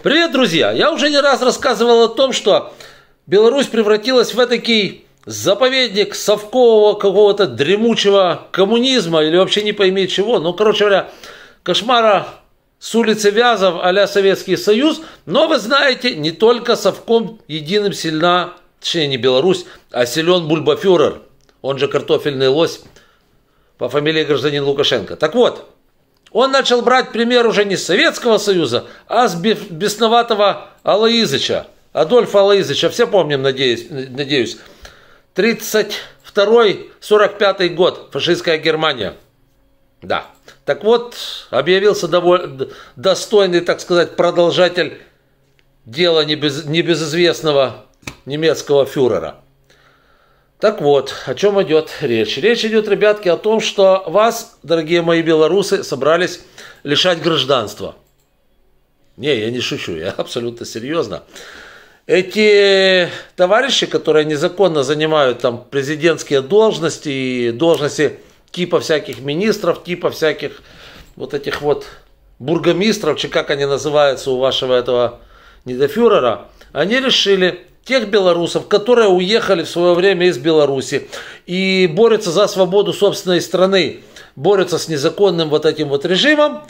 Привет, друзья! Я уже не раз рассказывал о том, что Беларусь превратилась в этакий заповедник совкового какого-то дремучего коммунизма или вообще не пойми чего. Ну, короче говоря, кошмара с улицы Вязов а Советский Союз. Но вы знаете, не только совком единым сильна, точнее не Беларусь, а силен бульбафюрер, он же картофельный лось по фамилии гражданин Лукашенко. Так вот, он начал брать пример уже не с Советского Союза, а с бесноватого Алаизыча, Адольфа Алаизыча, все помним, надеюсь, надеюсь. 32-45 год, фашистская Германия. Да. Так вот, объявился довольно достойный, так сказать, продолжатель дела небез, небезызвестного немецкого фюрера. Так вот, о чем идет речь? Речь идет, ребятки, о том, что вас, дорогие мои белорусы, собрались лишать гражданства. Не, я не шучу, я абсолютно серьезно. Эти товарищи, которые незаконно занимают там президентские должности и должности типа всяких министров, типа всяких вот этих вот бургомистров, чи как они называются у вашего этого недофюрера, они решили, тех белорусов, которые уехали в свое время из Беларуси и борются за свободу собственной страны, борются с незаконным вот этим вот режимом,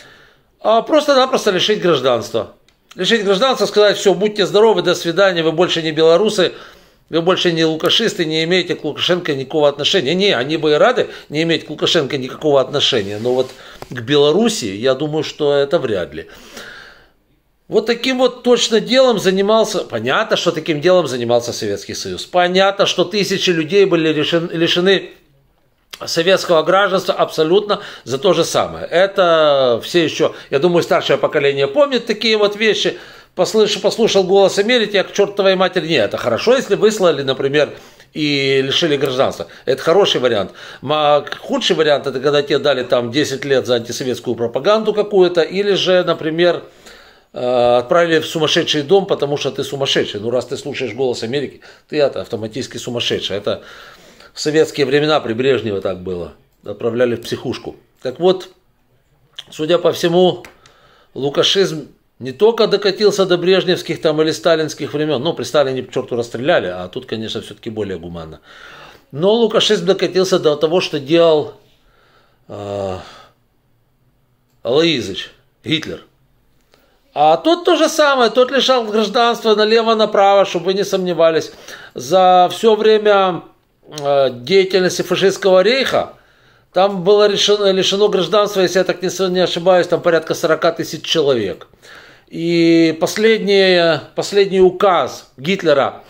а просто-напросто лишить гражданства. Лишить гражданства, сказать, все, будьте здоровы, до свидания, вы больше не белорусы, вы больше не лукашисты, не имеете к Лукашенко никакого отношения. Не, они бы и рады не иметь к Лукашенко никакого отношения, но вот к Беларуси, я думаю, что это вряд ли. Вот таким вот точно делом занимался, понятно, что таким делом занимался Советский Союз. Понятно, что тысячи людей были лишены, лишены советского гражданства абсолютно за то же самое. Это все еще, я думаю, старшее поколение помнит такие вот вещи. Послышал послушал голос Америки, я а к чертовой матери не. Это хорошо, если выслали, например, и лишили гражданства. Это хороший вариант. А худший вариант, это когда тебе дали там 10 лет за антисоветскую пропаганду какую-то, или же, например, Э, отправили в сумасшедший дом, потому что ты сумасшедший. Ну, раз ты слушаешь голос Америки, ты это автоматически сумасшедший. Это в советские времена при Брежневе так было. Отправляли в психушку. Так вот, судя по всему, лукашизм не только докатился до брежневских там или сталинских времен, ну, при Сталине к черту расстреляли, а тут, конечно, все-таки более гуманно. Но лукашизм докатился до того, что делал э, Алаизыч, Гитлер – а тот то же самое, тот лишал гражданства налево-направо, чтобы вы не сомневались. За все время э, деятельности фашистского рейха там было решено, лишено гражданства, если я так не, не ошибаюсь, там порядка 40 тысяч человек. И последний, последний указ Гитлера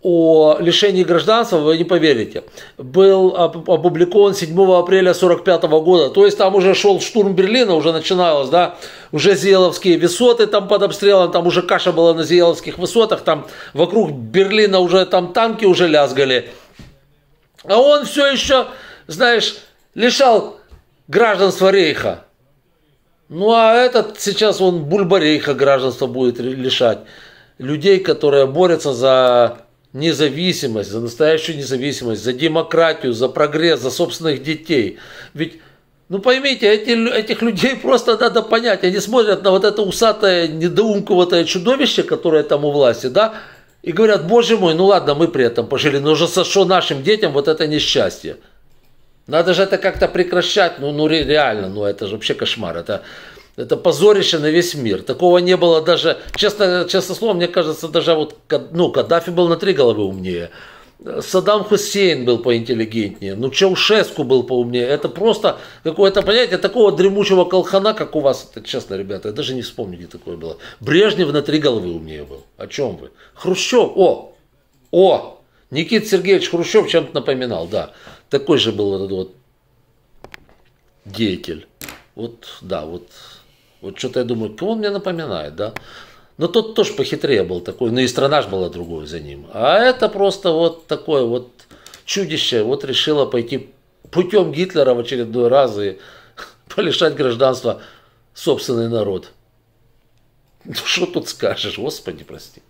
о лишении гражданства, вы не поверите, был опубликован 7 апреля 1945 года. То есть там уже шел штурм Берлина, уже начиналось, да, уже Зиеловские высоты там под обстрелом, там уже каша была на Зиеловских высотах, там вокруг Берлина уже там танки уже лязгали. А он все еще, знаешь, лишал гражданства Рейха. Ну а этот сейчас он Бульба Рейха гражданство будет лишать людей, которые борются за независимость, за настоящую независимость, за демократию, за прогресс, за собственных детей. Ведь ну поймите, эти, этих людей просто надо понять. Они смотрят на вот это усатое, недоумковатое чудовище, которое там у власти, да, и говорят, боже мой, ну ладно, мы при этом пожили, но уже сошло нашим детям вот это несчастье. Надо же это как-то прекращать, ну, ну реально, ну это же вообще кошмар. Это, это позорище на весь мир. Такого не было даже, честно, честно слово, мне кажется, даже вот, ну, Каддафи был на три головы умнее. Саддам Хусейн был поинтеллигентнее, ну Чаушеску был поумнее. Это просто какое-то, понятие такого дремучего колхана, как у вас, это, честно, ребята, я даже не вспомню, где такое было. Брежнев на три головы умнее был. О чем вы? Хрущев, о, о, Никит Сергеевич Хрущев чем-то напоминал, да. Такой же был этот вот деятель. Вот, да, вот вот что-то я думаю, кого он мне напоминает, да? Но тот тоже похитрее был такой, но ну и страна же была другой за ним. А это просто вот такое вот чудище, вот решило пойти путем Гитлера в очередной раз и полишать гражданства собственный народ. Ну что тут скажешь, господи, прости.